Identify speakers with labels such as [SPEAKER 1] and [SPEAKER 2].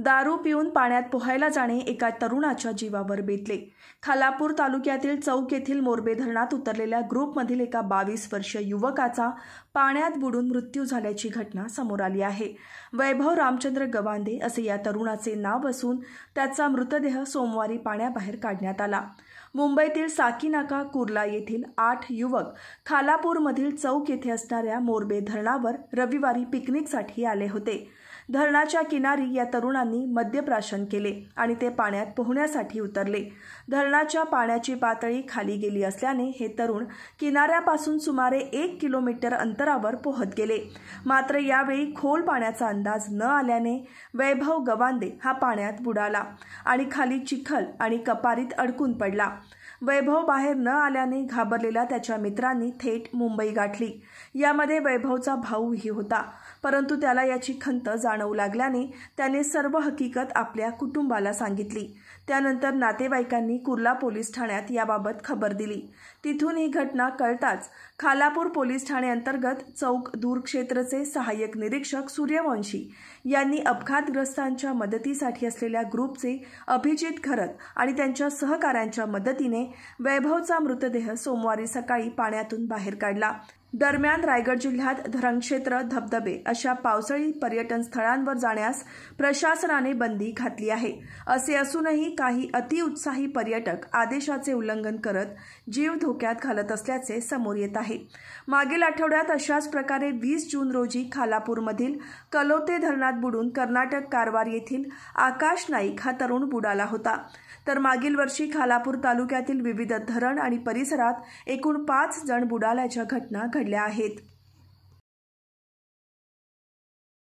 [SPEAKER 1] दारू पिऊन पाण्यात पोहायला जाणे एका तरुणाच्या जीवावर बेतले खालापूर तालुक्यातील चौक येथील मोरबे धरणात उतरलेल्या ग्रुपमधील एका बावीस वर्षीय युवकाचा पाण्यात बुडून मृत्यू झाल्याची घटना समोर आली आहे वैभव रामचंद्र गवांदे असे या तरुणाचे नाव असून त्याचा मृतदेह सोमवारी पाण्याबाहेर काढण्यात आला मुंबईतील साकीनाका कुर्ला येथील आठ युवक खालापूरमधील चौक येथे असणाऱ्या मोरबे धरणावर रविवारी पिकनिकसाठी आले होते धरणाच्या किनारी या तरुणांनी मद्यप्राशन केले आणि ते पाण्यात पोहण्यासाठी उतरले धरणाच्या पाण्याची पातळी खाली गेली असल्याने हे तरुण किनाऱ्यापासून सुमारे एक किलोमीटर अंतरावर पोहत गेले मात्र यावेळी खोल पाण्याचा अंदाज न आल्याने वैभव गवांदे हा पाण्यात बुडाला आणि खाली चिखल आणि कपारीत अडकून पडला वैभव बाहेर न आल्याने घाबरलेल्या त्याच्या मित्रांनी थेट मुंबई गाठली यामध्ये वैभवचा भाऊही होता परंतु त्याला याची खंत जाणवू लागल्याने त्याने सर्व हकीकत आपल्या कुटुंबाला सांगितली त्यानंतर नातेवाईकांनी कुर्ला पोलीस ठाण्यात याबाबत खबर दिली तिथून ही घटना कळताच खालापूर पोलीस ठाण्याअंतर्गत चौक दूरक्षेत्रचे सहाय्यक निरीक्षक सूर्यवंशी यांनी अपघातग्रस्तांच्या मदतीसाठी असलेल्या ग्रुपचे अभिजित खरत आणि त्यांच्या सहकाऱ्यांच्या मदतीने वैभवचा मृतदेह सोमवारी सकाळी पाण्यातून बाहेर काढला दरम्यान रायगड जिल्ह्यात धरणक्षेत्र धबधबे अशा पावसाळी पर्यटन स्थळांवर जाण्यास प्रशासनाने बंदी घातली आहे असे असूनही काही अतिउत्साही पर्यटक आदेशाचे उल्लंघन करत जीव धोक्यात घालत असल्याचे समोर येत आहे मागील आठवड्यात अशाच प्रकारे वीस जून रोजी खालापूरमधील कलोते धरणात बुडून कर्नाटक कारवार येथील आकाश नाईक हा तरुण बुडाला होता तर मागील वर्षी खालापूर तालुक्यातील विविध धरण आणि परिसरात एकूण पाच जण बुडाल्याच्या घटना घडल्या घडल्या आहेत